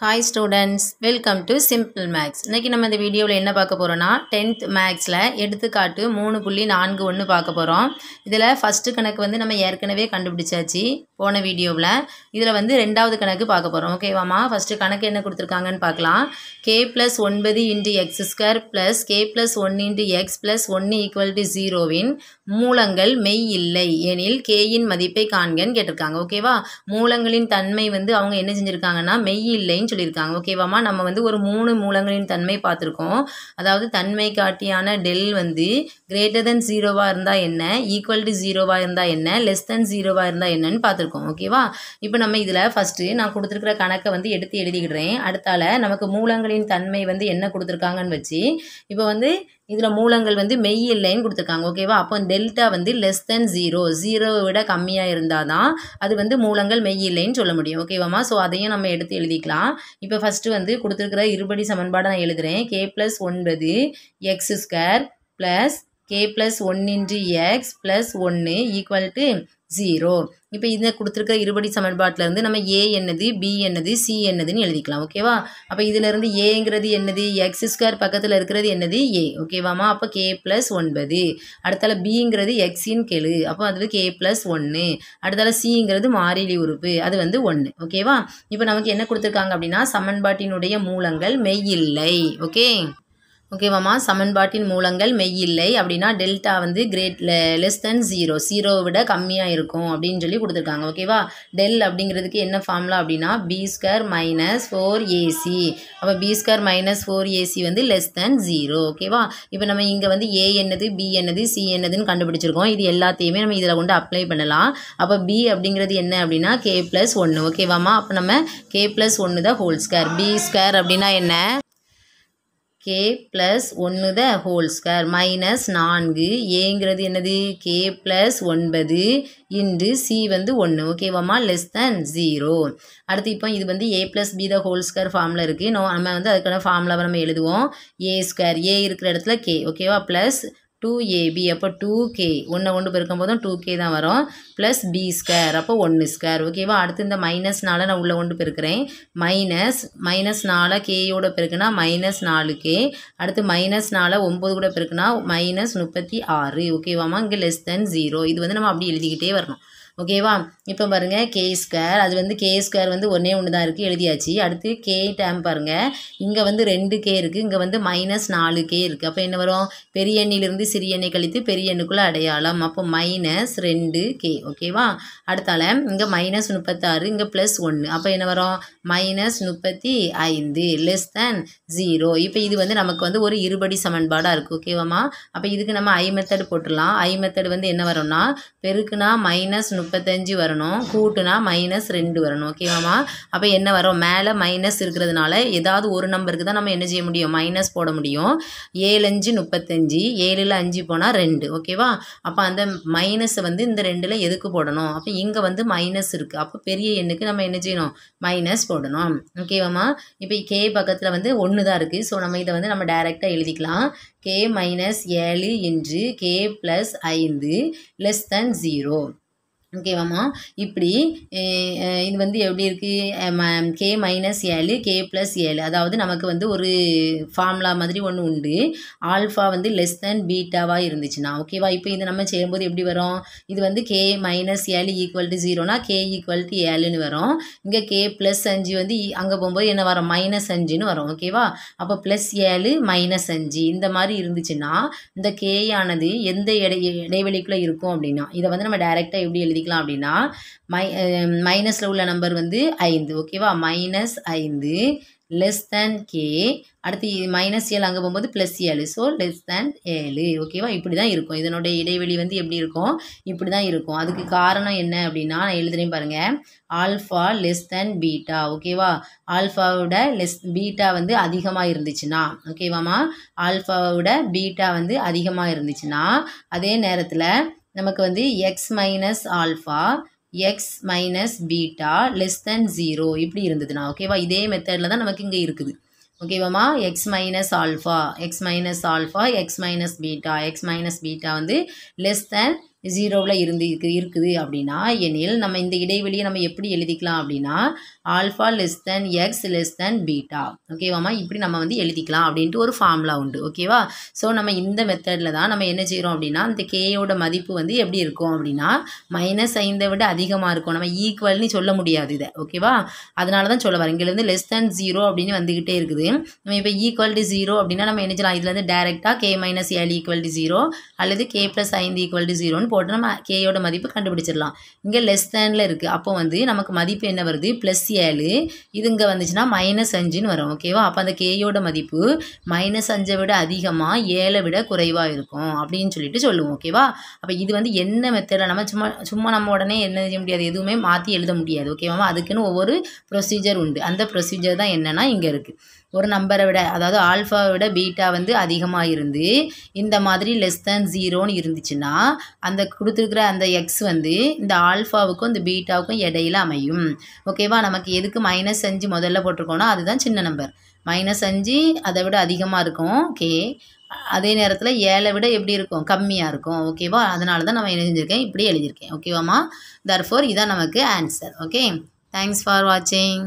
hi students welcome to simple maths இன்றைக்கி நம்ம இந்த வீடியோவில் என்ன பார்க்க போகிறோன்னா டென்த் மேக்ஸில் எடுத்துக்காட்டு மூணு புள்ளி நான்கு ஒன்று பார்க்க போகிறோம் இதில் ஃபஸ்ட்டு கணக்கு வந்து நம்ம ஏற்கனவே கண்டுபிடிச்சாச்சு போன வீடியோவில் இதில் வந்து ரெண்டாவது கணக்கு பார்க்க போகிறோம் ஓகேவாம்மா ஃபஸ்ட்டு கணக்கு என்ன கொடுத்துருக்காங்கன்னு பார்க்கலாம் கே ப்ளஸ் ஒன்பது into X square plus K plus one into X plus ஒன்று ஈக்குவல் டு ஜீரோவின் மூலங்கள் மெய் இல்லை எனில் கேயின் மதிப்பை காண்கன்னு கேட்டிருக்காங்க ஓகேவா மூலங்களின் தன்மை வந்து அவங்க என்ன செஞ்சுருக்காங்கன்னா மெய் இல்லை அப்படின்னு சொல்லியிருக்காங்க ஓகேவாமா நம்ம வந்து ஒரு மூணு மூலங்களின் தன்மை பார்த்துருக்கோம் அதாவது தன்மை காட்டியான டெல் வந்து கிரேட்டர் தென் ஜீரோவாக இருந்தால் என்ன ஈக்குவல் டு ஜீரோவாக இருந்தால் என்ன லெஸ் தென் ஜீரோவாக இருந்தால் என்னன்னு பார்த்துருக்கோம் ஓகேவா இப்போ நம்ம இதில் ஃபஸ்ட்டு நான் கொடுத்துருக்கிற கணக்கை வந்து எடுத்து எழுதிக்கிடுறேன் அடுத்தால நமக்கு மூலங்களின் தன்மை வந்து என்ன கொடுத்துருக்காங்கன்னு வச்சு இப்போ வந்து இதில் மூலங்கள் வந்து மெய் இல்லைன்னு கொடுத்துருக்காங்க ஓகேவா அப்போ டெல்டா வந்து லெஸ் தென் ஜீரோ ஜீரோவை விட கம்மியாக இருந்தால் தான் அது வந்து மூலங்கள் மெய் இல்லைன்னு சொல்ல முடியும் ஓகேவாம்மா ஸோ அதையும் நம்ம எடுத்து எழுதிக்கலாம் இப்போ ஃபஸ்ட்டு வந்து கொடுத்துருக்கிற இருபடி சமன்பாடை நான் எழுதுகிறேன் கே ப்ளஸ் ஒன்பது X square plus K plus one into X plus ஒன்று ஈக்குவல் டு ஜீரோ இப்போ இதை கொடுத்துருக்க இருபடி சமன்பாட்டிலேருந்து நம்ம ஏ என்னது பி என்னது சி என்னதுன்னு எழுதிக்கலாம் ஓகேவா அப்போ இதிலேருந்து ஏங்கிறது என்னது எக்ஸ் ஸ்கொயர் பக்கத்தில் இருக்கிறது என்னது ஏ ஓகேவாமா அப்போ கே ப்ளஸ் ஒன்பது அடுத்தால பிங்கிறது எக்ஸின்னு கெழு அப்போ அது கே ப்ளஸ் ஒன்று அடுத்தால சிங்கிறது மாறிலி உறுப்பு அது வந்து ஒன்று ஓகேவா இப்போ நமக்கு என்ன கொடுத்துருக்காங்க அப்படின்னா சமன்பாட்டினுடைய மூலங்கள் மெய் இல்லை ஓகே ஓகேவாம்மா சமன்பாட்டின் மூலங்கள் மெய்யில்லை அப்படின்னா டெல்டா வந்து great less than zero zero விட கம்மியாக இருக்கும் அப்படின்னு சொல்லி கொடுத்துருக்காங்க ஓகேவா டெல் அப்படிங்கிறதுக்கு என்ன ஃபார்முலா அப்படின்னா B square minus four AC அப்போ B square minus four AC வந்து லெஸ் தென் ஜீரோ ஓகேவா இப்போ நம்ம இங்கே வந்து ஏ என்னது பி என்னது சி என்னதுன்னு கண்டுபிடிச்சிருக்கோம் இது எல்லாத்தையுமே நம்ம இதில் கொண்டு அப்ளை பண்ணலாம் அப்போ பி அப்படிங்கிறது என்ன அப்படின்னா கே ப்ளஸ் ஒன்று ஓகேவாம்மா அப்போ நம்ம கே ப்ளஸ் ஒன்று தான் ஹோல் ஸ்கொயர் பி ஸ்கொயர் அப்படின்னா என்ன கே ப்ளஸ் ஒன்று த ஹோல் ஸ்கொயர் மைனஸ் நான்கு ஏங்கிறது என்னது கே ப்ளஸ் ஒன்பது இன்று சி வந்து ஒன்று ஓகேவாம்மா லெஸ் தேன் ஜீரோ அடுத்து இப்போ இது வந்து A plus B the whole square ஃபார்மில் இருக்குது நோ நம்ம வந்து அதுக்கான ஃபார்மில் நம்ம எழுதுவோம் ஏ ஸ்கொயர் ஏ இருக்கிற இடத்துல கே ஓகேவா ப்ளஸ் டூ ஏபி அப்போ டூ கே ஒன்று கொண்டு பெருக்கும் போதும் டூ தான் வரும் ப்ளஸ் பி ஸ்கேர் அப்போ ஒன்று ஸ்கேர் ஓகேவா அடுத்து இந்த மைனஸ்னால நான் உள்ளே கொண்டு பெருக்கிறேன் மைனஸ் மைனஸ் நாலு கேயோட பெருக்குனா மைனஸ் நாலு கே அடுத்து மைனஸ் நாலு ஒம்பது கூட பெருக்குனா மைனஸ் முப்பத்தி ஆறு ஓகேவாமா இங்கே லெஸ் தென் ஜீரோ இது வந்து நம்ம அப்படி எழுதிக்கிட்டே வரணும் ஓகேவா இப்போ பாருங்கள் கே ஸ்கொயர் அது வந்து கே ஸ்கொயர் வந்து ஒன்றே ஒன்று தான் இருக்குது எழுதியாச்சு அடுத்து கே டேம் பாருங்கள் இங்கே வந்து ரெண்டு கே இருக்குது இங்கே வந்து மைனஸ் நாலு கே இருக்குது அப்போ என்ன வரும் பெரிய எண்ணிலிருந்து சிறிய எண்ணெய் கழித்து பெரிய எண்ணுக்குள்ளே அடையாளம் அப்போ மைனஸ் ரெண்டு கே ஓகேவா அடுத்தால இங்கே மைனஸ் முப்பத்தாறு இங்கே ப்ளஸ் ஒன்று அப்போ என்ன வரும் மைனஸ் முப்பத்தி ஐந்து லெஸ் தென் ஜீரோ இப்போ இது வந்து நமக்கு வந்து ஒரு இருபடி சமன்பாடாக இருக்குது ஓகேவாம்மா அப்போ இதுக்கு நம்ம ஐ மெத்தட் போட்டுடலாம் ஐ மெத்தட் வந்து என்ன வரும்னா பெருக்குனா மைனஸ் முப்பத்தஞ்சு வரணும் கூட்டுனா மைனஸ் ரெண்டு வரணும் ஓகேவாம்மா அப்போ என்ன வரும் மேலே மைனஸ் இருக்கிறதுனால ஏதாவது ஒரு நம்பருக்கு தான் நம்ம என்ன செய்ய முடியும் மைனஸ் போட முடியும் ஏழு அஞ்சு முப்பத்தஞ்சு ஏழில் அஞ்சு போனால் ரெண்டு ஓகேவா அப்போ அந்த மைனஸை வந்து இந்த ரெண்டில் எதுக்கு போடணும் அப்போ இங்கே வந்து மைனஸ் இருக்குது அப்போ பெரிய எண்ணுக்கு நம்ம என்ன செய்யணும் மைனஸ் போடணும் ஓகேவாம்மா இப்போ கே பக்கத்தில் வந்து ஒன்று தான் இருக்குது ஸோ நம்ம இதை வந்து நம்ம டைரெக்டாக எழுதிக்கலாம் கே மைனஸ் ஏழு என்று கே ப்ளஸ் ஐந்து லெஸ் தென் ஜீரோ ஓகேவாம்மா இப்படி இது வந்து எப்படி இருக்குது கே மைனஸ் ஏழு கே ப்ளஸ் ஏழு அதாவது நமக்கு வந்து ஒரு ஃபார்முலா மாதிரி ஒன்று உண்டு ஆல்ஃபா வந்து லெஸ் தென் பீட்டாவாக இருந்துச்சுன்னா ஓகேவா இப்போ இது நம்ம செய்யும்போது எப்படி வரும் இது வந்து கே மைனஸ் ஏழு ஈக்குவல் டு ஜீரோனா கே ஈக்குவல் டு ஏழுன்னு வரும் இங்கே கே ப்ளஸ் அஞ்சு வந்து அங்கே போகும்போது என்ன வரும் மைனஸ் அஞ்சுன்னு வரும் ஓகேவா அப்போ ப்ளஸ் ஏழு மைனஸ் அஞ்சு இந்த மாதிரி இருந்துச்சுன்னா இந்த கேயானது எந்த இடை இடைவெளிக்குள்ளே இருக்கும் அப்படின்னா இதை வந்து நம்ம டைரெக்டாக எப்படி எழுதி எழுதிக்கலாம் அப்படின்னா மை மைனஸில் உள்ள நம்பர் வந்து ஐந்து ஓகேவா மைனஸ் ஐந்து லெஸ் தேன் கே அடுத்து மைனஸ் ஏழு அங்கே போகும்போது ப்ளஸ் ஏழு ஸோ லெஸ் தேன் ஏழு ஓகேவா இப்படி தான் இருக்கும் இதனுடைய இடைவெளி வந்து எப்படி இருக்கும் இப்படி தான் இருக்கும் அதுக்கு காரணம் என்ன அப்படின்னா நான் எழுதுனே பாருங்கள் ஆல்ஃபா லெஸ் தேன் பீட்டா ஓகேவா ஆல்ஃபாவோட லெஸ் பீட்டா வந்து அதிகமாக இருந்துச்சுன்னா ஓகேவாம்மா ஆல்ஃபாவோட பீட்டா வந்து அதிகமாக இருந்துச்சுன்னா அதே நேரத்தில் நமக்கு வந்து X minus alpha X minus beta less than zero இப்படி இருந்ததுன்னா ஓகேவா இதே மெத்தடில் தான் நமக்கு இங்கே இருக்குது ஓகேவாமா X minus alpha X minus alpha X minus beta X minus beta வந்து லெஸ் தென் ஜீரோவில் இருந்து இருக்குது அப்படின்னா எனில் நம்ம இந்த இடைவெளியை நம்ம எப்படி எழுதிக்கலாம் அப்படின்னா alpha less than X less than beta ஓகேவாம்மா இப்படி நம்ம வந்து எழுதிக்கலாம் அப்படின்ட்டு ஒரு ஃபார்முலா உண்டு ஓகேவா ஸோ நம்ம இந்த மெத்தடில் தான் நம்ம என்ன செய்கிறோம் அப்படின்னா இந்த கேயோட மதிப்பு வந்து எப்படி இருக்கும் அப்படின்னா மைனஸ் ஐந்தை விட அதிகமாக இருக்கும் நம்ம ஈக்குவல்னு சொல்ல முடியாது இதை ஓகேவா அதனால தான் சொல்ல வரேன் இங்கேருந்து லெஸ் தென் ஜீரோ அப்படின்னு வந்துக்கிட்டே இருக்குது நம்ம இப்போ ஈக்குவல் டு ஜீரோ அப்படின்னா நம்ம என்ன செய்யலாம் இதுலேருந்து டேரெக்டாக கே மைனஸ் ஏழு ஈக்குவல் டு ஜீரோ அல்லது கே ப்ளஸ் ஐந்து ஈக்குவல் டு ஜீரோன்னு போட்டு நம்ம கேயோட மதிப்பு கண்டுபிடிச்சிடலாம் இங்கே லெஸ் தேனில் இருக்குது அப்போ வந்து நமக்கு மதிப்பு என்ன வருது ப்ளஸ் ஏழு இது இங்கே வந்துச்சுன்னா மைனஸ் அஞ்சுன்னு வரும் ஓகேவா அப்போ அந்த கேயோட மதிப்பு மைனஸ் அஞ்சை விட அதிகமாக ஏழை விட குறைவாக இருக்கும் அப்படின்னு சொல்லிட்டு சொல்லுவோம் ஓகேவா அப்போ இது வந்து என்ன மெத்தடில் நம்ம சும்மா சும்மா நம்ம உடனே என்ன செய்ய முடியாது எதுவுமே மாற்றி எழுத முடியாது ஓகேவா அதுக்குன்னு ஒவ்வொரு ப்ரொசீஜர் உண்டு அந்த ப்ரொசீஜர் தான் என்னென்னா இங்கே இருக்குது ஒரு நம்பரை விட அதாவது ஆல்ஃபாவை விட பீட்டா வந்து அதிகமாக இருந்து இந்த மாதிரி லெஸ் தேன் ஜீரோன்னு இருந்துச்சுன்னா அந்த அந்த கொடுத்துருக்குற அந்த எக்ஸ் வந்து இந்த ஆல்ஃபாவுக்கும் இந்த பீட்டாவுக்கும் இடையில அமையும் ஓகேவா நமக்கு எதுக்கு மைனஸ் அஞ்சு முதல்ல போட்டிருக்கோன்னா அதுதான் சின்ன நம்பர் மைனஸ் அஞ்சு அதை விட அதிகமாக இருக்கும் ஓகே அதே நேரத்தில் ஏழை விட எப்படி இருக்கும் கம்மியாக இருக்கும் ஓகேவா அதனால தான் நம்ம என்ன செஞ்சுருக்கேன் இப்படி எழுதியிருக்கேன் ஓகேவாம்மா தர்ஃபோர் இதான் நமக்கு ஆன்சர் ஓகே தேங்க்ஸ் ஃபார் வாட்சிங்